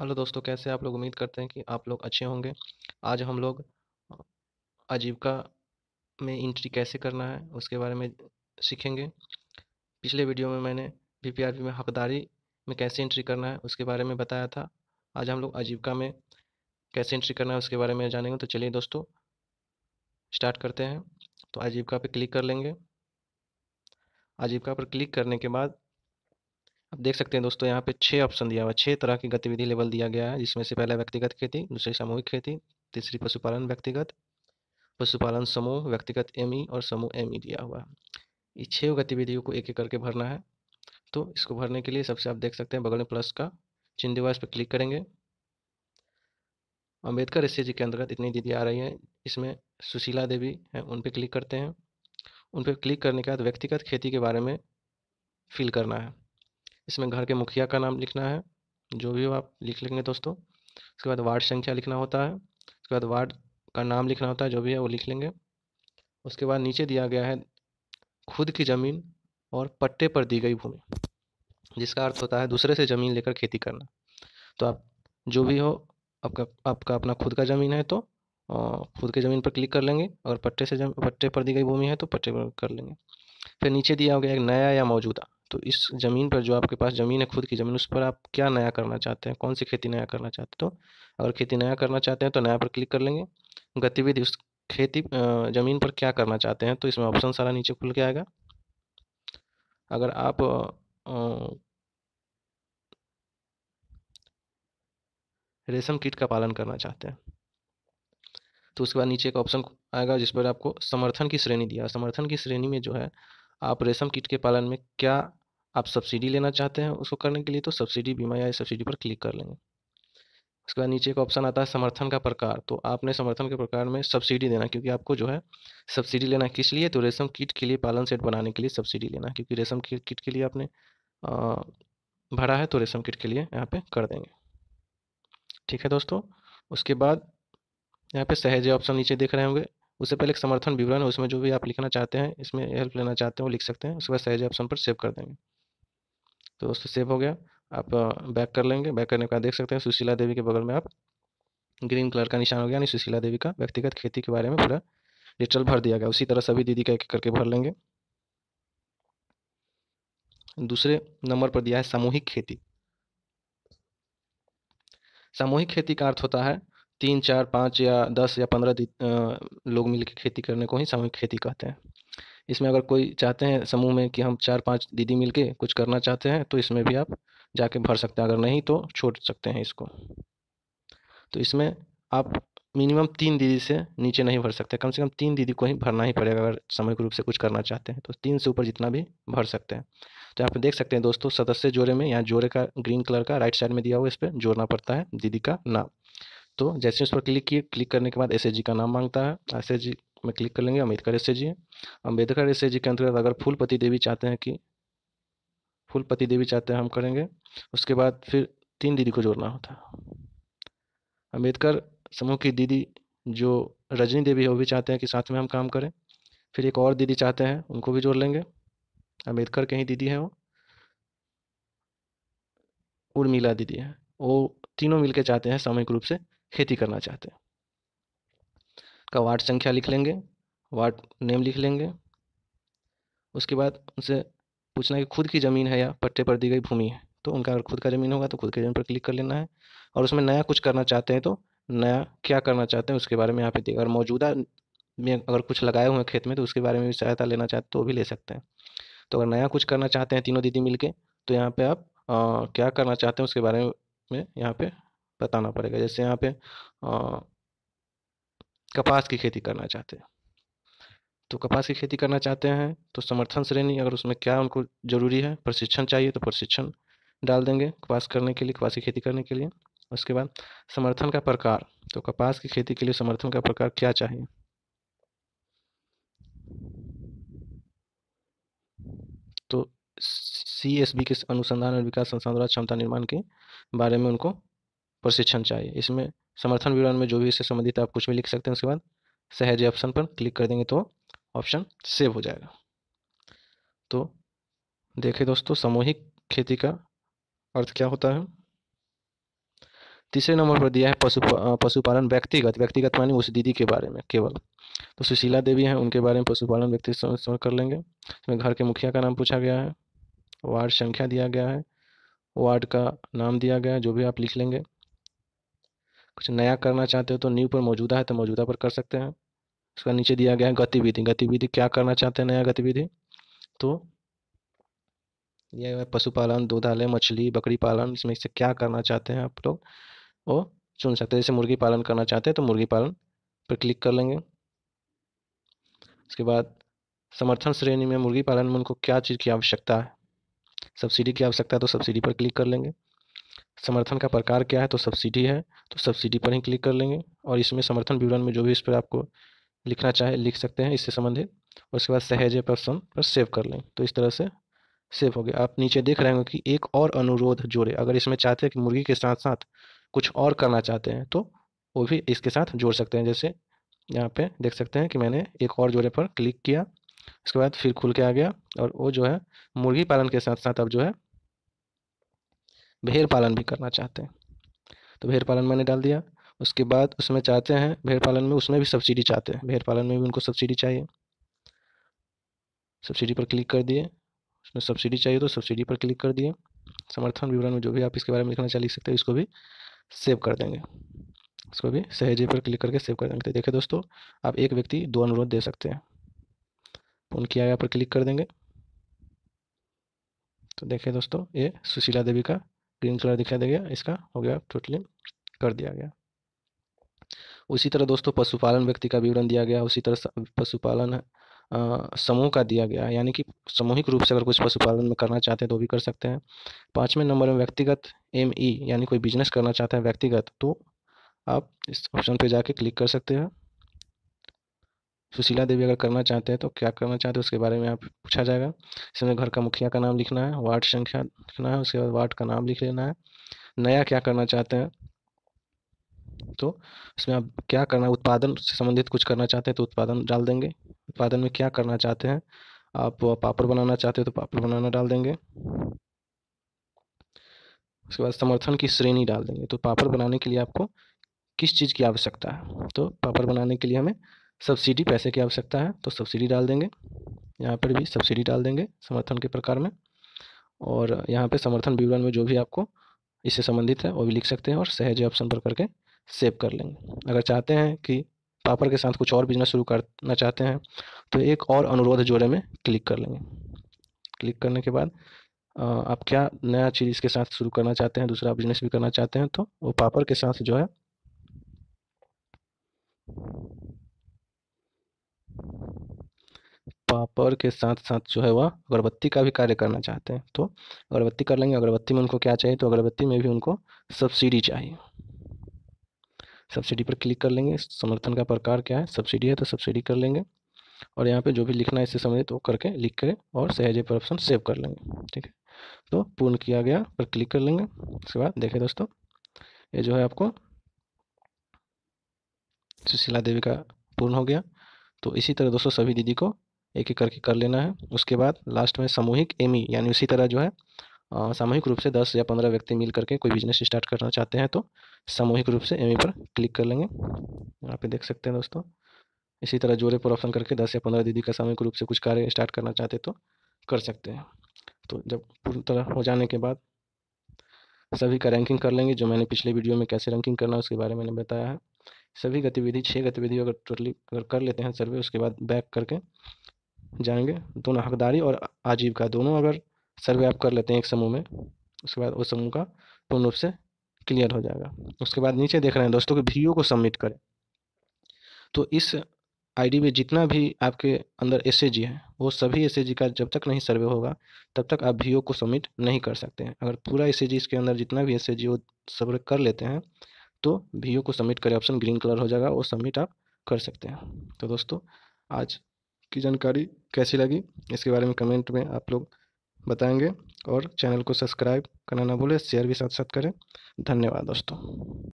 hello दोस्तों कैसे आप लोग उम्मीद करते हैं कि आप लोग अच्छे होंगे आज हम लोग आजीविका में इंट्री कैसे करना है उसके बारे में सीखेंगे पिछले वीडियो में मैंने वी पी आर पी में हकदारी में कैसे इंट्री करना है उसके बारे में बताया था आज हम लोग आजीविका में कैसे इंट्री करना है उसके बारे में जानेंगे तो चलिए दोस्तों स्टार्ट करते हैं तो आजीविका पर क्लिक कर लेंगे आजीविका पर क्लिक करने के बाद आप देख सकते हैं दोस्तों यहाँ पे छः ऑप्शन दिया हुआ है छः तरह की गतिविधि लेवल दिया गया है जिसमें से पहला व्यक्तिगत खेती दूसरी सामूहिक खेती तीसरी पशुपालन व्यक्तिगत पशुपालन समूह व्यक्तिगत एम e और समूह एम e दिया हुआ है ये छः गतिविधियों को एक एक करके भरना है तो इसको भरने के लिए सबसे आप देख सकते हैं बगल में प्लस का चिन्ह दिवस इस पर क्लिक करेंगे अम्बेडकर एस के अंतर्गत इतनी दीदी आ रही हैं इसमें सुशीला देवी हैं उन पर क्लिक करते हैं उन पर क्लिक करने के बाद व्यक्तिगत खेती के बारे में फिल करना है इसमें घर के मुखिया का नाम लिखना है जो भी हो आप लिख लेंगे दोस्तों उसके बाद वार्ड संख्या लिखना होता है उसके बाद वार्ड का नाम लिखना होता है जो भी है वो लिख लेंगे उसके बाद नीचे दिया गया है खुद की ज़मीन और पट्टे पर दी गई भूमि जिसका अर्थ होता है दूसरे से ज़मीन लेकर खेती करना तो आप जो भी हो आपका आपका अपना खुद का ज़मीन है तो खुद के ज़मीन पर क्लिक कर लेंगे और पट्टे से पट्टे पर दी गई भूमि है तो पट्टे पर कर लेंगे फिर नीचे दिया हो गया एक नया या मौजूदा तो इस ज़मीन पर जो आपके पास ज़मीन है खुद की ज़मीन उस पर आप क्या नया करना चाहते हैं कौन सी खेती नया करना चाहते हैं तो अगर खेती नया करना चाहते हैं तो नया पर क्लिक कर लेंगे गतिविधि उस खेती ज़मीन पर क्या करना चाहते हैं तो इसमें ऑप्शन सारा नीचे खुल के आएगा अगर आप रेशम कीट का पालन करना चाहते हैं तो उसके बाद नीचे एक ऑप्शन आएगा जिस पर आपको समर्थन की श्रेणी दिया समर्थन की श्रेणी में जो है आप रेशम कीट के पालन में क्या आप सब्सिडी लेना चाहते हैं उसको करने के लिए तो सब्सिडी बीमा या सब्सिडी पर क्लिक कर लेंगे उसके बाद नीचे एक ऑप्शन आता है समर्थन का प्रकार तो आपने समर्थन के प्रकार में सब्सिडी देना क्योंकि आपको जो है सब्सिडी लेना किस लिए तो रेशम किट के लिए पालन सेट बनाने के लिए सब्सिडी लेना क्योंकि रेशम किट के लिए आपने भरा है तो रेशम किट के लिए यहाँ पर कर देंगे ठीक है दोस्तों उसके बाद यहाँ पे सहजे ऑप्शन नीचे देख रहे होंगे उससे पहले एक समर्थन विवरण है उसमें जो भी आप लिखना चाहते हैं इसमें हेल्प लेना चाहते हैं वो लिख सकते हैं उसके बाद सहज ऑप्शन पर सेव कर देंगे तो दोस्तों सेव हो गया आप बैक कर लेंगे बैक करने के बाद देख सकते हैं सुशीला देवी के बगल में आप ग्रीन कलर का निशान हो गया यानी सुशीला देवी का व्यक्तिगत खेती के बारे में पूरा डिटेल भर दिया गया उसी तरह सभी दीदी का एक करके भर लेंगे दूसरे नंबर पर दिया है सामूहिक खेती सामूहिक खेती का अर्थ होता है तीन चार पाँच या दस या पंद्रह लोग मिलकर खेती करने को ही सामूहिक खेती कहते हैं इसमें अगर कोई चाहते हैं समूह में कि हम चार पांच दीदी मिलके कुछ करना चाहते हैं तो इसमें भी आप जाके भर सकते हैं अगर नहीं तो छोड़ सकते हैं इसको तो इसमें आप मिनिमम तीन दीदी से नीचे नहीं भर सकते कम से कम तीन दीदी को ही भरना ही पड़ेगा अगर के रूप से कुछ करना चाहते हैं तो तीन से ऊपर जितना भी भर सकते हैं तो यहाँ पे देख सकते हैं दोस्तों सदस्य जोड़े में यहाँ जोड़े का ग्रीन कलर का राइट साइड में दिया हुआ इस पर जोड़ना पड़ता है दीदी का नाम तो जैसे उस पर क्लिक किए क्लिक करने के बाद एस का नाम मांगता है एस में क्लिक कर लेंगे Ambedkar S G Ambedkar S के अंतर्गत अगर फूलपति देवी चाहते हैं कि फूलपति देवी चाहते हैं हम करेंगे उसके बाद फिर तीन दीदी को जोड़ना होता है अम्बेडकर समूह की दीदी जो रजनी देवी है वो भी चाहते हैं कि साथ में हम काम करें फिर एक और दीदी चाहते हैं उनको भी जोड़ लेंगे अम्बेडकर के ही दीदी हैं वो उर्मिला दीदी हैं वो तीनों मिलकर चाहते हैं सामूहिक रूप से खेती करना चाहते हैं का वार्ड संख्या लिख लेंगे वार्ड नेम लिख लेंगे उसके बाद उनसे पूछना है कि खुद की ज़मीन है या पट्टे पर दी गई भूमि है तो उनका अगर खुद का ज़मीन होगा तो खुद की ज़मीन पर क्लिक कर लेना है और उसमें नया कुछ करना चाहते हैं तो नया क्या करना चाहते हैं उसके बारे में यहाँ पे देगा और मौजूदा में अगर कुछ लगाए हुए हैं खेत में तो उसके बारे में भी सहायता लेना चाहते तो भी ले सकते हैं तो अगर नया कुछ करना चाहते हैं तीनों दीदी मिलके तो यहाँ पर आप क्या करना चाहते हैं उसके बारे में यहाँ पर बताना पड़ेगा जैसे यहाँ पर कपास की खेती करना चाहते हैं तो कपास की खेती करना चाहते हैं तो समर्थन श्रेणी अगर उसमें क्या उनको ज़रूरी है प्रशिक्षण चाहिए तो प्रशिक्षण डाल देंगे कपास करने के लिए कपास की खेती करने के लिए उसके बाद समर्थन का प्रकार तो कपास की खेती के लिए समर्थन का प्रकार क्या चाहिए तो सी एस बी के अनुसंधान और विकास संस्थान द्वारा क्षमता निर्माण के बारे में उनको प्रशिक्षण चाहिए इसमें समर्थन विवरण में जो भी इससे संबंधित आप कुछ भी लिख सकते हैं उसके बाद सहज ऑप्शन पर क्लिक कर देंगे तो ऑप्शन सेव हो जाएगा तो देखें दोस्तों सामूहिक खेती का अर्थ क्या होता है तीसरे नंबर पर दिया है पशु पशुपालन व्यक्तिगत व्यक्तिगत मानी उस दीदी के बारे में केवल तो सुशीला देवी हैं उनके बारे में पशुपालन व्यक्ति कर लेंगे इसमें घर के मुखिया का नाम पूछा गया है वार्ड संख्या दिया गया है वार्ड का नाम दिया गया है जो भी आप लिख लेंगे कुछ नया करना चाहते हो तो न्यू पर मौजूदा है तो मौजूदा पर कर सकते हैं उसका नीचे दिया गया है गतिविधि गतिविधि क्या करना चाहते हैं नया गतिविधि तो यह पशुपालन दूधालय मछली बकरी पालन इसमें इससे क्या करना चाहते हैं आप लोग वो चुन सकते हैं जैसे मुर्गी पालन करना चाहते हैं तो मुर्गी पालन पर क्लिक कर लेंगे उसके बाद समर्थन श्रेणी में मुर्गी पालन में उनको क्या चीज़ की आवश्यकता है सब्सिडी की आवश्यकता है तो सब्सिडी पर क्लिक कर लेंगे समर्थन का प्रकार क्या है तो सब्सिडी है तो सब्सिडी पर ही क्लिक कर लेंगे और इसमें समर्थन विवरण में जो भी इस पर आपको लिखना चाहे लिख सकते हैं इससे संबंधित और उसके बाद सहज पर्सन पर सेव कर लें तो इस तरह से सेव हो गया आप नीचे देख रहे हो कि एक और अनुरोध जोड़े अगर इसमें चाहते हैं कि मुर्गी के साथ साथ कुछ और करना चाहते हैं तो वो भी इसके साथ जोड़ सकते हैं जैसे यहाँ पे देख सकते हैं कि मैंने एक और जोड़े पर क्लिक किया उसके बाद फिर खुल के आ गया और वो जो है मुर्गी पालन के साथ साथ अब जो है भेड़ पालन भी करना चाहते हैं तो भेड़ पालन मैंने डाल दिया उसके बाद उसमें चाहते हैं भेड़ पालन में उसमें भी सब्सिडी चाहते हैं भेड़ पालन में भी उनको सब्सिडी चाहिए सब्सिडी पर क्लिक कर दिए उसमें सब्सिडी चाहिए तो सब्सिडी पर क्लिक कर दिए समर्थन विवरण में जो भी आप इसके बारे में लिखना चाह लिख सकते हैं इसको भी सेव कर देंगे इसको भी सहेजे पर क्लिक करके सेव कर देंगे तो देखिए दोस्तों आप एक व्यक्ति दो अनुरोध दे सकते हैं उनकी आया पर क्लिक कर देंगे तो देखिए दोस्तों ये सुशीला देवी का ग्रीन कलर दिखाई देगा इसका हो गया टोटली कर दिया गया उसी तरह दोस्तों पशुपालन व्यक्ति का विवरण दिया गया उसी तरह पशुपालन समूह का दिया गया यानी कि सामूहिक रूप से अगर कुछ पशुपालन में करना चाहते हैं तो भी कर सकते हैं पाँचवें नंबर में व्यक्तिगत एम ई e, यानी कोई बिजनेस करना चाहते हैं व्यक्तिगत तो आप इस ऑप्शन पे जाके क्लिक कर सकते हैं सुशीला देवी अगर करना चाहते हैं तो क्या करना चाहते हैं उसके बारे में आप पूछा जाएगा इसमें घर का मुखिया का नाम लिखना है वार्ड संख्या लिखना है उसके बाद वार्ड का नाम लिख लेना है नया क्या करना चाहते हैं तो इसमें आप क्या करना उत्पादन से संबंधित कुछ करना चाहते हैं तो उत्पादन डाल देंगे उत्पादन में क्या करना चाहते हैं आप पापड़ बनाना चाहते हैं तो पापड़ बनाना डाल देंगे उसके बाद समर्थन की श्रेणी डाल देंगे तो पापड़ बनाने के लिए आपको किस चीज़ की आवश्यकता है तो पापड़ बनाने के लिए हमें सब्सिडी पैसे की आवश्यकता है तो सब्सिडी डाल देंगे यहाँ पर भी सब्सिडी डाल देंगे समर्थन के प्रकार में और यहाँ पे समर्थन विवरण में जो भी आपको इससे संबंधित है वो भी लिख सकते हैं और सहज ऑप्शन पर करके सेव कर लेंगे अगर चाहते हैं कि पापड़ के साथ कुछ और बिजनेस शुरू करना चाहते हैं तो एक और अनुरोध जोड़े में क्लिक कर लेंगे क्लिक करने के बाद आप क्या नया चीज़ इसके साथ शुरू करना चाहते हैं दूसरा बिजनेस भी करना चाहते हैं तो वो पापड़ के साथ जो है पापड़ के साथ साथ जो है वह अगरबत्ती का भी कार्य करना चाहते हैं तो अगरबत्ती कर लेंगे अगरबत्ती में उनको क्या चाहिए तो अगरबत्ती में भी उनको सब्सिडी चाहिए सब्सिडी पर क्लिक कर लेंगे समर्थन का प्रकार क्या है सब्सिडी है तो सब्सिडी कर लेंगे और यहाँ पे जो भी लिखना है इससे संबंधित वो करके लिख करें और सहजे पर ऑप्शन सेव कर लेंगे ठीक है तो पूर्ण किया गया पर क्लिक कर लेंगे उसके बाद देखें दोस्तों ये जो है आपको सुशीला देवी का पूर्ण हो गया तो इसी तरह दोस्तों सभी दीदी को एक एक करके कर लेना है उसके बाद लास्ट में सामूहिक एम e, यानी उसी तरह जो है सामूहिक रूप से दस या पंद्रह व्यक्ति मिल करके कोई बिजनेस स्टार्ट करना चाहते हैं तो सामूहिक रूप से एम e पर क्लिक कर लेंगे यहाँ पे देख सकते हैं दोस्तों इसी तरह जोड़े पर ऑप्शन करके दस या पंद्रह दीदी का सामूहिक रूप से कुछ कार्य स्टार्ट करना चाहते तो कर सकते हैं तो जब पूरी तरह हो जाने के बाद सभी का रैंकिंग कर लेंगे जो मैंने पिछले वीडियो में कैसे रैंकिंग करना है उसके बारे में मैंने बताया है सभी गतिविधि छः गतिविधि अगर टोटली अगर कर लेते हैं सर्वे उसके बाद बैक करके जाएंगे दोनों हकदारी और आजीविका दोनों अगर सर्वे आप कर लेते हैं एक समूह में उसके बाद उस समूह का पूर्ण रूप से क्लियर हो जाएगा उसके बाद नीचे देख रहे हैं दोस्तों कि वीडियो को सबमिट करें तो इस आईडी में जितना भी आपके अंदर एस है वो सभी एस का जब तक नहीं सर्वे होगा तब तक आप वी को सबमिट नहीं कर सकते हैं अगर पूरा एस इसके अंदर जितना भी एस वो सर्वे कर लेते हैं तो वी को सबमिट करें ऑप्शन ग्रीन कलर हो जाएगा वो सबमिट आप कर सकते हैं तो दोस्तों आज की जानकारी कैसी लगी इसके बारे में कमेंट में आप लोग बताएंगे और चैनल को सब्सक्राइब करना ना भूलें शेयर भी साथ साथ करें धन्यवाद दोस्तों